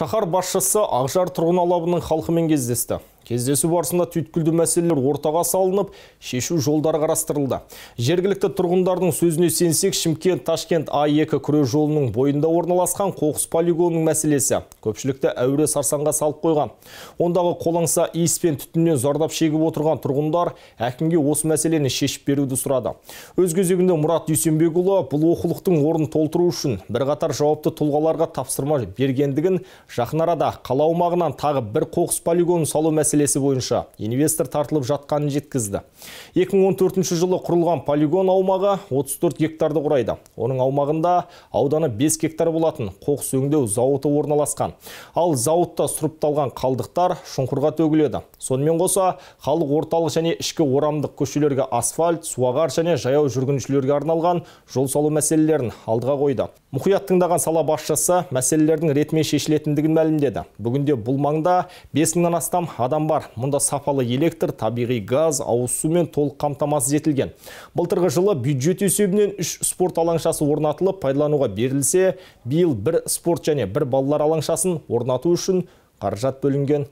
Шахар басшысы Ақжар тұрғын алабының халқымен кездесті. Кездесу барысында түйткілді мәселелер ортаға салынып, шешу жолдары қарастырылды. Жергілікті тұрғындардың сөзіне сенсек, Шымкент Ташкент А2 күре жолының бойында орналасқан қоқыс полигонының мәселесі көпшілікті әуре сарсанға салып қойған. Ондағы қолаңса иіс пен түтіннен зардап шегіп отырған тұрғындар әкімге осы мәселені шешіп беруді сұрады. Өз кезегінде Мұрат Дүйсенбекұлы бұл оқулықтың орнын толтыру үшін бірқатар жауапты тұлғаларға тапсырма бергендігін жақын арада қала аумағынан тағы бір қоқыс полигонын салу мәселесі мәселесі бойынша инвестор тартылып жатқанын жеткізді 2014 жылы құрылған полигон аумағы 34 гектарды құрайды оның аумағында ауданы 5 гектар болатын қоқыс өңдеу зауыты орналасқан ал зауытта сұрыпталған қалдықтар шұңқырға төгіледі сонымен қоса халық орталық және ішкі орамдық көшелерге асфальт суағар және жаяу жүргіншілерге арналған жол салу мәселелерін алдыға қойды мұқият тыңдаған сала басшысы мәселелердің ретімен шешілетіндігін мәлімдеді бүгінде бұл маңда бес мыңнан астам адам бар. Мұнда сапалы электр, табиғи газ, ауыз сумен толық қамтамасыз етілген. Былтырғы жылы бюджет есебінен үш спорт алаңшасы орнатылып, пайдалануға берілсе, биыл бір спорт және бір балалар алаңшасын орнату үшін қаражат бөлінген